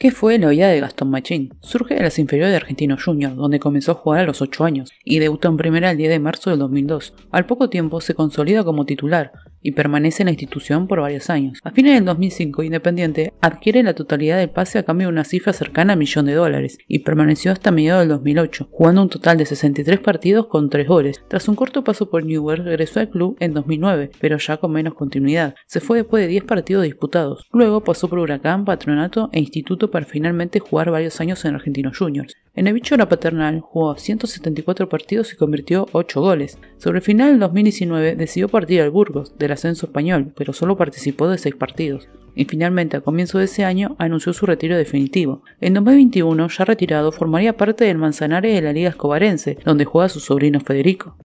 ¿Qué fue la vida de Gastón Machín. Surge de las inferiores de Argentino Junior, donde comenzó a jugar a los 8 años y debutó en primera el 10 de marzo del 2002. Al poco tiempo se consolida como titular, y permanece en la institución por varios años. A fines del 2005, Independiente adquiere la totalidad del pase a cambio de una cifra cercana a millón de dólares y permaneció hasta mediados del 2008, jugando un total de 63 partidos con 3 goles. Tras un corto paso por Newell, regresó al club en 2009, pero ya con menos continuidad. Se fue después de 10 partidos disputados. Luego pasó por Huracán, Patronato e Instituto para finalmente jugar varios años en Argentinos Juniors. En la paternal jugó 174 partidos y convirtió 8 goles. Sobre el final del 2019 decidió partir al Burgos del ascenso español, pero solo participó de 6 partidos. Y finalmente, a comienzo de ese año, anunció su retiro definitivo. En 2021, ya retirado, formaría parte del Manzanares de la Liga Escobarense, donde juega su sobrino Federico.